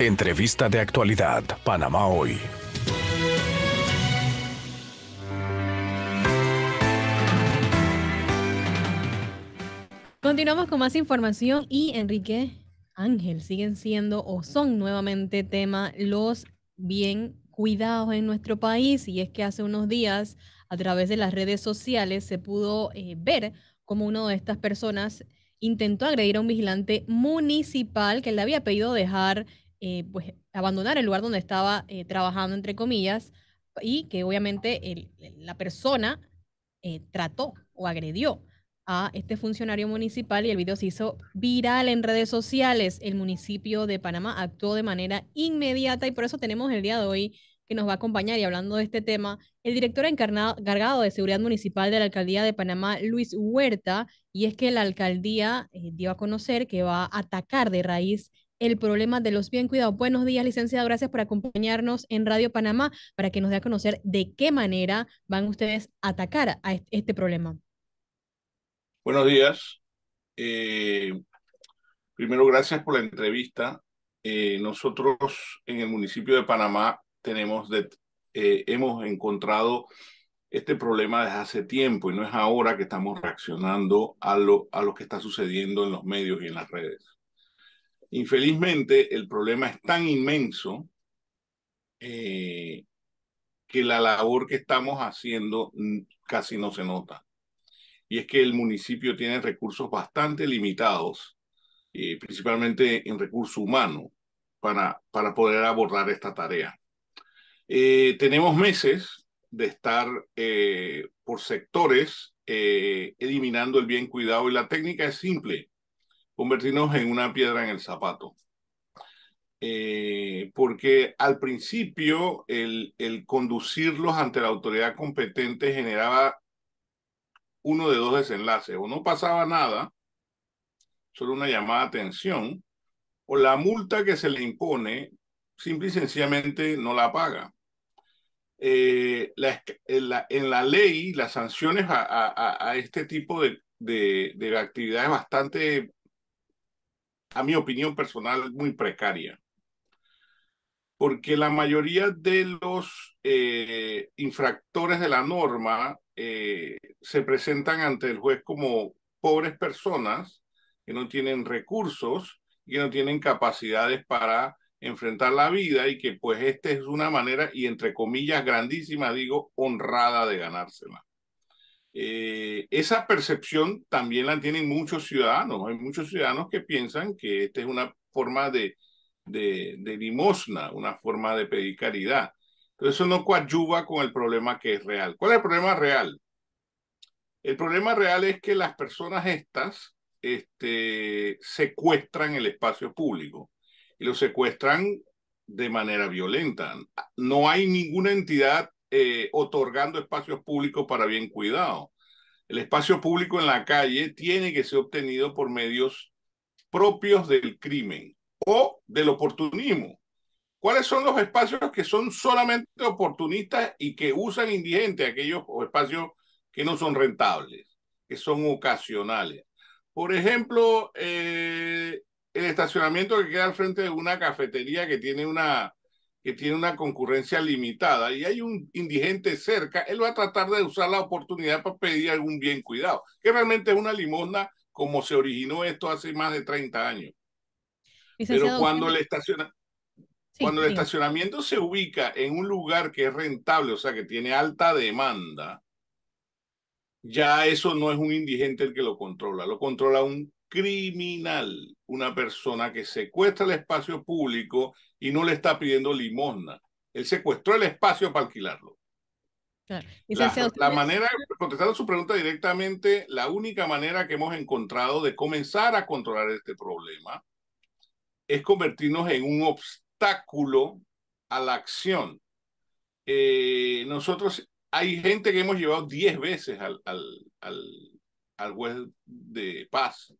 Entrevista de actualidad, Panamá hoy. Continuamos con más información y Enrique Ángel, siguen siendo o son nuevamente tema los bien cuidados en nuestro país y es que hace unos días a través de las redes sociales se pudo eh, ver como una de estas personas intentó agredir a un vigilante municipal que le había pedido dejar eh, pues, abandonar el lugar donde estaba eh, trabajando, entre comillas, y que obviamente la persona eh, trató o agredió a este funcionario municipal y el video se hizo viral en redes sociales. El municipio de Panamá actuó de manera inmediata y por eso tenemos el día de hoy que nos va a acompañar y hablando de este tema, el director encargado de seguridad municipal de la alcaldía de Panamá, Luis Huerta, y es que la alcaldía dio a conocer que va a atacar de raíz el problema de los bien cuidados. Buenos días, licenciado. Gracias por acompañarnos en Radio Panamá para que nos dé a conocer de qué manera van ustedes a atacar a este problema. Buenos días. Eh, primero, gracias por la entrevista. Eh, nosotros en el municipio de Panamá tenemos de, eh, hemos encontrado este problema desde hace tiempo y no es ahora que estamos reaccionando a lo, a lo que está sucediendo en los medios y en las redes. Infelizmente, el problema es tan inmenso eh, que la labor que estamos haciendo mm, casi no se nota. Y es que el municipio tiene recursos bastante limitados, eh, principalmente en recurso humano, para, para poder abordar esta tarea. Eh, tenemos meses de estar por sectores eliminando el bien cuidado y la técnica es simple convertirnos en una piedra en el zapato. Eh, porque al principio el, el conducirlos ante la autoridad competente generaba uno de dos desenlaces. O no pasaba nada, solo una llamada de atención, o la multa que se le impone simple y sencillamente no la paga. Eh, en, la, ley, las sanciones a, este tipo de, de, de actividades bastante a mi opinión personal, muy precaria. Porque la mayoría de los eh, infractores de la norma eh, se presentan ante el juez como pobres personas que no tienen recursos y que no tienen capacidades para enfrentar la vida y que pues esta es una manera, y entre comillas grandísima digo, honrada de ganársela. Eh, esa percepción también la tienen muchos ciudadanos. Hay muchos ciudadanos que piensan que esta es una forma de, de, limosna, una forma de pedir caridad. Pero eso no coadyuva con el problema que es real. ¿Cuál es el problema real? El problema real es que las personas estas este, secuestran el espacio público y lo secuestran de manera violenta. No hay ninguna entidad eh, otorgando espacios públicos para bien cuidado. El espacio público en la calle tiene que ser obtenido por medios propios del crimen o del oportunismo. ¿Cuáles son los espacios que son solamente oportunistas y que usan indigente aquellos espacios que no son rentables, que son ocasionales? Por ejemplo, eh, el estacionamiento que queda al frente de una cafetería que tiene una, que tiene una concurrencia limitada y hay un indigente cerca, él va a tratar de usar la oportunidad para pedir algún bien cuidado, que realmente es una limosna como se originó esto hace más de 30 años. Pero cuando el, estacionamiento se ubica en un lugar que es rentable, o sea, que tiene alta demanda, ya eso no es un indigente el que lo controla, lo controla un criminal, una persona que secuestra el espacio público y no le está pidiendo limosna. Él secuestró el espacio para alquilarlo. la, manera, contestando su pregunta directamente, la única manera que hemos encontrado de comenzar a controlar este problema es convertirnos en un obstáculo a la acción. Eh, nosotros, hay gente que hemos llevado 10 veces al, al, al juez de paz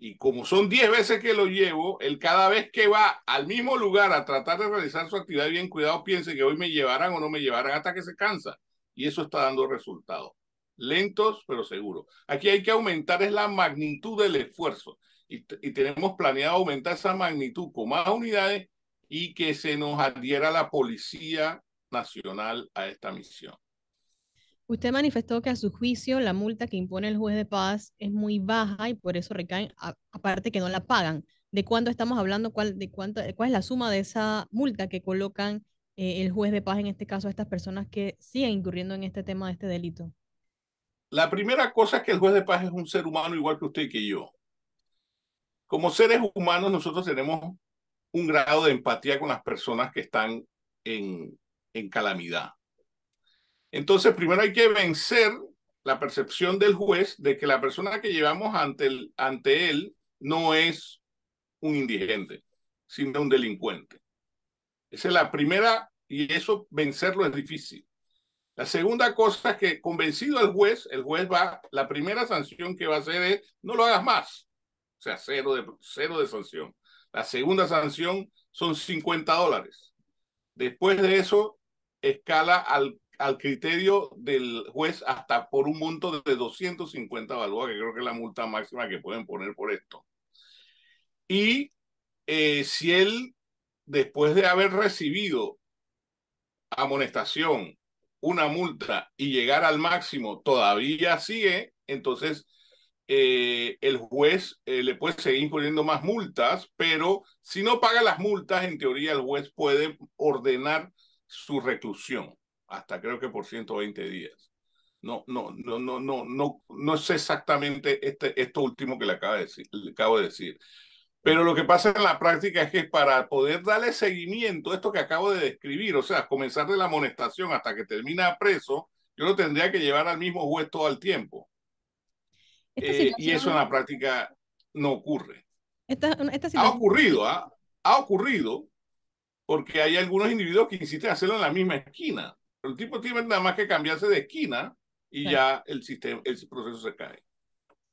y como son 10 veces que lo llevo, él cada vez que va al mismo lugar a tratar de realizar su actividad bien cuidado, piense que hoy me llevarán o no me llevarán hasta que se cansa. Y eso está dando resultados. Lentos, pero seguros. Aquí hay que aumentar es la magnitud del esfuerzo. y tenemos planeado aumentar esa magnitud con más unidades y que se nos adhiera la Policía Nacional a esta misión. Usted manifestó que a su juicio la multa que impone el juez de paz es muy baja y por eso recaen, aparte que no la pagan. ¿De cuánto estamos hablando? ¿Cuál, de es la suma de esa multa que colocan eh, el juez de paz en este caso a estas personas que siguen incurriendo en este tema de este delito? La primera cosa es que el juez de paz es un ser humano igual que usted y que yo. Como seres humanos nosotros tenemos un grado de empatía con las personas que están en calamidad. Entonces, primero hay que vencer la percepción del juez de que la persona que llevamos ante, el, ante él no es un indigente, sino un delincuente. Esa es la primera, y eso vencerlo es difícil. La segunda cosa es que convencido al juez, el juez va, la primera sanción que va a hacer es no lo hagas más. O sea, cero de, cero de sanción. La segunda sanción son 50 dólares. Después de eso, escala al al criterio del juez hasta por un monto de 250 balboas, que creo que es la multa máxima que pueden poner por esto. Y eh, si él, después de haber recibido amonestación, una multa y llegar al máximo todavía sigue, entonces eh, el juez eh, le puede seguir imponiendo más multas, pero si no paga las multas, en teoría el juez puede ordenar su reclusión hasta creo que por 120 días. No, no, no, no, no, no, no es exactamente este, esto último que le acabo, de decir, le acabo de decir. Pero lo que pasa en la práctica es que para poder darle seguimiento a esto que acabo de describir, o sea, comenzar de la amonestación hasta que termina preso, yo lo tendría que llevar al mismo juez todo el tiempo. Eh, y eso en la práctica no ocurre. ha ocurrido, ¿ah? ha ocurrido, porque hay algunos individuos que insisten en hacerlo en la misma esquina el tipo tiene nada más que cambiarse de esquina y ya el, sistema, el proceso se cae.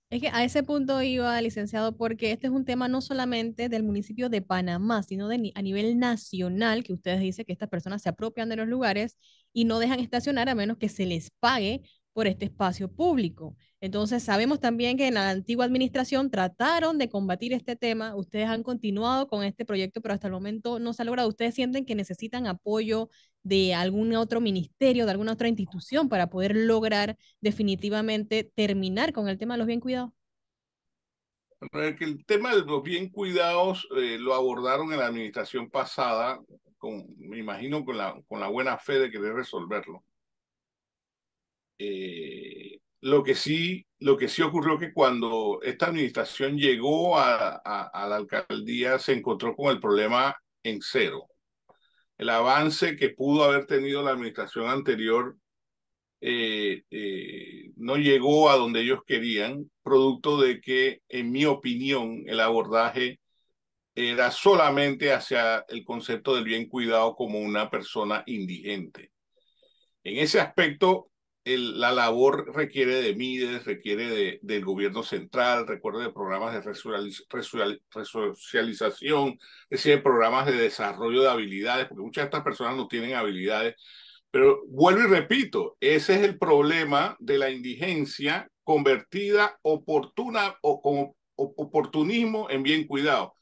Es que a ese punto iba, licenciado, porque este es un tema no solamente del municipio de Panamá, sino de, a nivel nacional, que ustedes dicen que estas personas se apropian de los lugares y no dejan estacionar a menos que se les pague por este espacio público. Entonces, sabemos también que en la antigua administración trataron de combatir este tema, ustedes han continuado con este proyecto, pero hasta el momento no se ha logrado. ¿Ustedes sienten que necesitan apoyo de algún otro ministerio, de alguna otra institución para poder lograr definitivamente terminar con el tema de los bien cuidados? El tema de los bien cuidados eh, lo abordaron en la administración pasada, con, me imagino con la, con la buena fe de querer resolverlo. Eh, lo que sí, lo que sí ocurrió que cuando esta administración llegó a, a, a, la alcaldía se encontró con el problema en cero el avance que pudo haber tenido la administración anterior eh, eh, no llegó a donde ellos querían, producto de que, en mi opinión, el abordaje era solamente hacia el concepto del bien cuidado como una persona indigente. En ese aspecto, la labor requiere de MIDES, requiere del gobierno central, recuerdo de programas de resocialización, es decir, programas de desarrollo de habilidades, porque muchas de estas personas no tienen habilidades. Pero vuelvo y repito, ese es el problema de la indigencia convertida oportuna o con oportunismo en bien cuidado.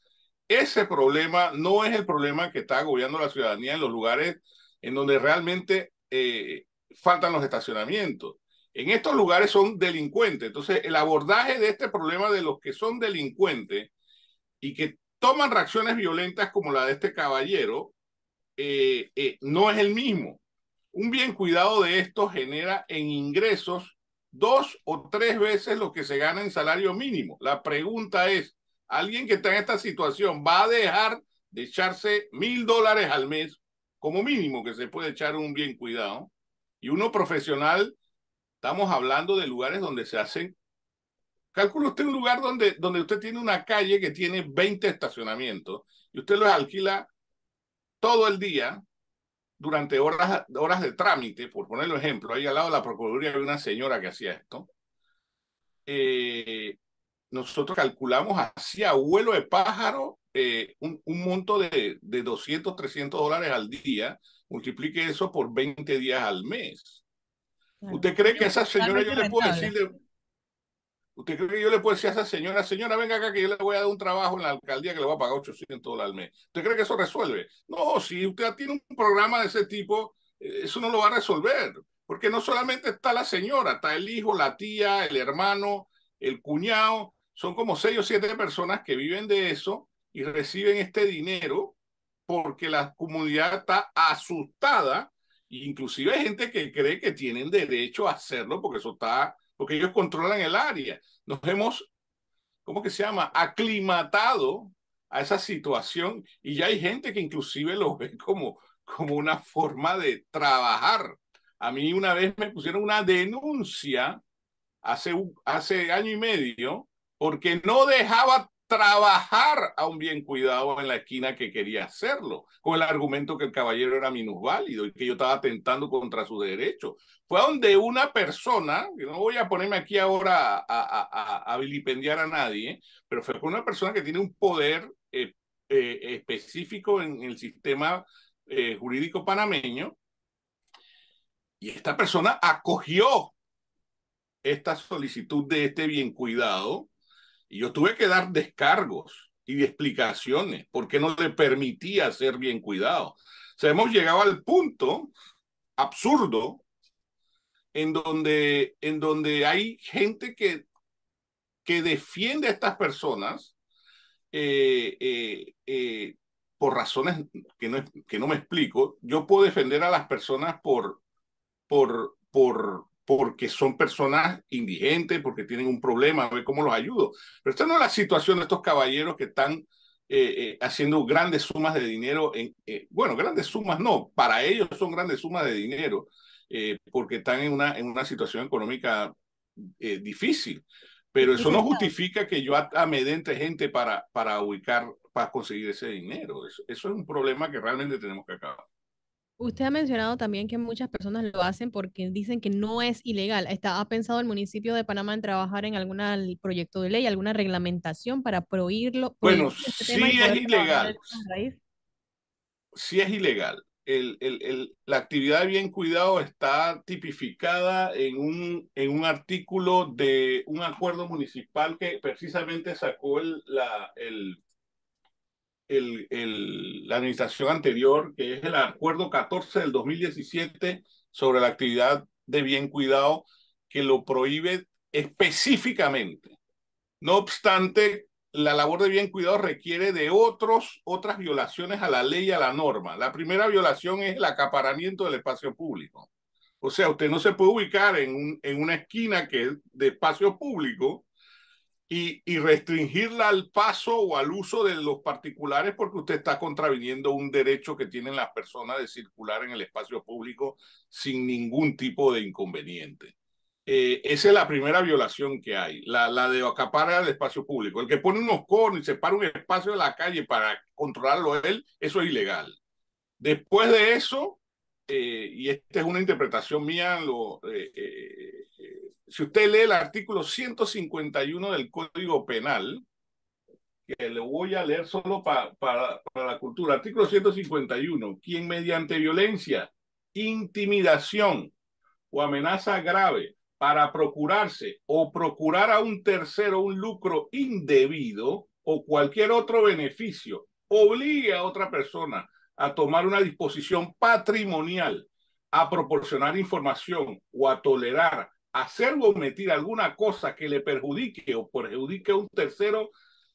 Ese problema no es el problema que está agobiando la ciudadanía en los lugares en donde realmente eh, faltan los estacionamientos. En estos lugares son delincuentes. Entonces, el abordaje de este problema de los que son delincuentes y que toman reacciones violentas como la de este caballero, eh, eh, no es el mismo. Un bien cuidado de esto genera en ingresos dos o tres veces lo que se gana en salario mínimo. La pregunta es, ¿alguien que está en esta situación va a dejar de echarse mil dólares al mes como mínimo que se puede echar un bien cuidado? Y uno profesional, estamos hablando de lugares donde se hacen. Calcula usted un lugar donde, donde usted tiene una calle que tiene 20 estacionamientos y usted los alquila todo el día durante horas, horas de trámite, por ponerlo ejemplo. Ahí al lado de la Procuraduría había una señora que hacía esto. Eh, nosotros calculamos hacia vuelo de pájaro eh, un, un, monto de, de 200, 300 dólares al día multiplique eso por 20 días al mes. ¿Usted cree que a esa señora yo le puedo decirle, ¿Usted cree que yo le puedo decir a esa señora, señora, venga acá que yo le voy a dar un trabajo en la alcaldía que le voy a pagar 800 dólares al mes? ¿Usted cree que eso resuelve? No, si usted tiene un programa de ese tipo, eh, eso no lo va a resolver. Porque no solamente está la señora, está el hijo, la tía, el hermano, el cuñado. Son como seis o siete personas que viven de eso y reciben este dinero porque la comunidad está asustada, inclusive hay gente que cree que tienen derecho a hacerlo porque eso está, porque ellos controlan el área. Nos hemos, ¿cómo que se llama? Aclimatado a esa situación y ya hay gente que inclusive lo ve como, como una forma de trabajar. A mí una vez me pusieron una denuncia hace, hace año y medio porque no dejaba trabajar a un bien cuidado en la esquina que quería hacerlo, con el argumento que el caballero era minusválido y que yo estaba atentando contra su derecho. Fue donde una persona, que no voy a ponerme aquí ahora a, a, vilipendiar a nadie, pero fue con una persona que tiene un poder eh, eh, específico en, el sistema eh, jurídico panameño, y esta persona acogió esta solicitud de este bien cuidado y yo tuve que dar descargos y explicaciones porque no le permitía ser bien cuidado. O sea, hemos llegado al punto absurdo en donde, en donde hay gente que, que defiende a estas personas eh, eh, eh, por razones que no, que no me explico. Yo puedo defender a las personas por, por, por, porque son personas indigentes, porque tienen un problema, a ver cómo los ayudo. Pero esta no es la situación de estos caballeros que están eh, eh, haciendo grandes sumas de dinero, en, eh, bueno, grandes sumas no, para ellos son grandes sumas de dinero, porque están en una, en una situación económica difícil. Pero eso no justifica que yo amedente ah, gente para, para ubicar, para conseguir ese dinero. eso es un problema que realmente tenemos que acabar. Usted ha mencionado también que muchas personas lo hacen porque dicen que no es ilegal. ¿Ha pensado el municipio de Panamá en trabajar en algún proyecto de ley, alguna reglamentación para prohibirlo? Bueno, este sí, es ilegal. sí es ilegal. la actividad de bien cuidado está tipificada en un, en un artículo de un acuerdo municipal que precisamente sacó el, la, el el, la administración anterior, que es el acuerdo 14 del 2017 sobre la actividad de bien cuidado, que lo prohíbe específicamente. No obstante, la labor de bien cuidado requiere de otros, otras violaciones a la ley y a la norma. La primera violación es el acaparamiento del espacio público. O sea, usted no se puede ubicar en, en una esquina que es de espacio público y, restringirla al paso o al uso de los particulares porque usted está contraviniendo un derecho que tienen las personas de circular en el espacio público sin ningún tipo de inconveniente. Eh, esa es la primera violación que hay, la, de acaparar el espacio público. El que pone unos conos y separa un espacio de la calle para controlarlo él, eso es ilegal. Después de eso, eh, y esta es una interpretación mía, lo, eh, si usted lee el artículo 151 del Código Penal, que le voy a leer solo para, para la cultura, artículo 151, quien mediante violencia, intimidación o amenaza grave para procurarse o procurar a un tercero un lucro indebido o cualquier otro beneficio, obligue a otra persona a tomar una disposición patrimonial, a proporcionar información o a tolerar hacer o omitir alguna cosa que le perjudique o perjudique a un tercero,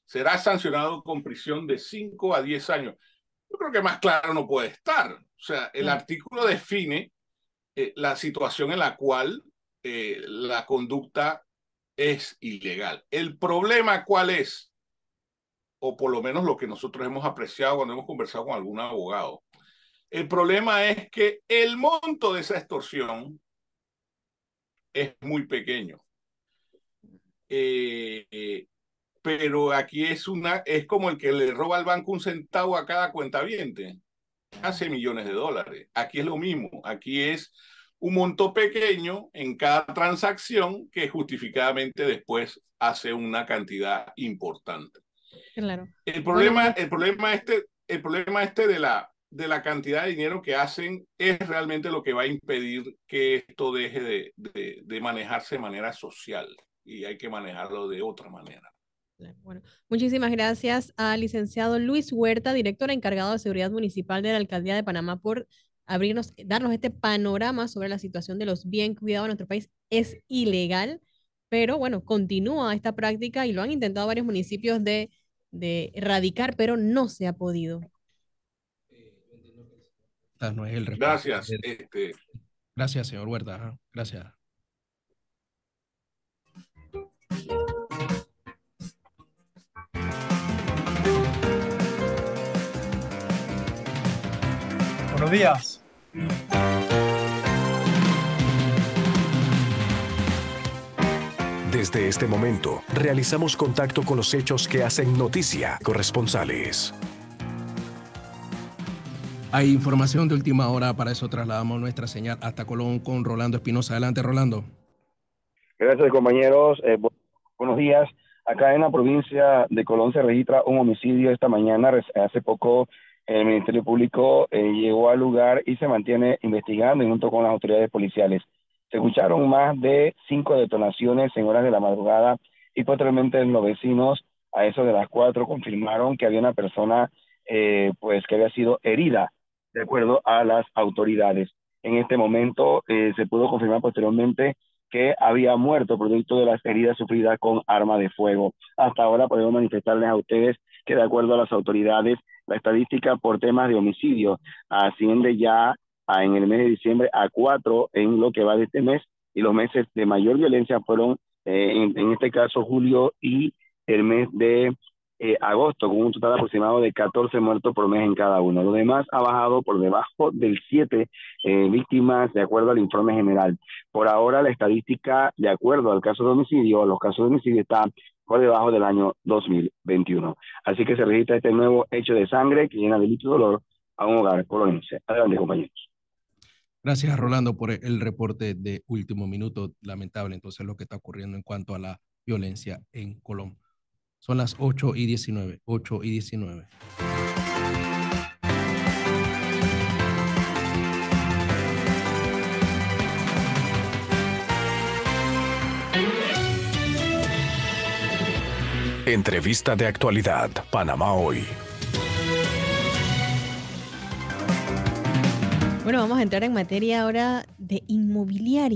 será sancionado con prisión de 5 a 10 años. Yo creo que más claro no puede estar. O sea, el artículo define eh, la situación en la cual eh, la conducta es ilegal. El problema cuál es, o por lo menos lo que nosotros hemos apreciado cuando hemos conversado con algún abogado, el problema es que el monto de esa extorsión es muy pequeño. Eh, eh, pero aquí es una, es como el que le roba al banco un centavo a cada cuenta viente. Hace millones de dólares. Aquí es lo mismo. Aquí es un monto pequeño en cada transacción que justificadamente después hace una cantidad importante. El problema, el problema este, el problema este de la, de la cantidad de dinero que hacen es realmente lo que va a impedir que esto deje de, manejarse de manera social y hay que manejarlo de otra manera. Bueno, muchísimas gracias al licenciado Luis Huerta, director encargado de Seguridad Municipal de la Alcaldía de Panamá, por abrirnos, darnos este panorama sobre la situación de los bien cuidados en nuestro país. Es ilegal, pero bueno, continúa esta práctica y lo han intentado varios municipios de, de erradicar, pero no se ha podido. Gracias, este. Gracias, señor Huerta. Gracias. Buenos días. Desde este momento, realizamos contacto con los hechos que hacen noticia, corresponsales. Hay información de última hora, para eso trasladamos nuestra señal hasta Colón con Rolando Espinosa. Adelante, Rolando. Gracias, compañeros. Eh, buenos días. Acá en la provincia de Colón se registra un homicidio esta mañana. Hace poco el Ministerio Público eh, llegó al lugar y se mantiene investigando junto con las autoridades policiales. Se escucharon más de cinco detonaciones en horas de la madrugada y posteriormente los vecinos a eso de las cuatro confirmaron que había una persona eh, pues que había sido herida de acuerdo a las autoridades. En este momento eh, se pudo confirmar posteriormente que había muerto producto de las heridas sufridas con arma de fuego. Hasta ahora podemos manifestarles a ustedes que de acuerdo a las autoridades, la estadística por temas de homicidio asciende ya en el mes de diciembre a cuatro en lo que va de este mes y los meses de mayor violencia fueron, eh, en, este caso, julio y el mes de eh, agosto, con un total aproximado de 14 muertos por mes en cada uno. Lo demás ha bajado por debajo del 7 eh, víctimas, de acuerdo al informe general. Por ahora, la estadística, de acuerdo al caso de homicidio, los casos de homicidio está por debajo del año 2021. Así que se registra este nuevo hecho de sangre que llena de y dolor a un hogar colombiano. Adelante, compañeros. Gracias, Rolando, por el reporte de último minuto. Lamentable, entonces, lo que está ocurriendo en cuanto a la violencia en Colombia. Son las 8 y 19. ocho y 19. Entrevista de actualidad, Panamá hoy. Bueno, vamos a entrar en materia ahora de inmobiliaria.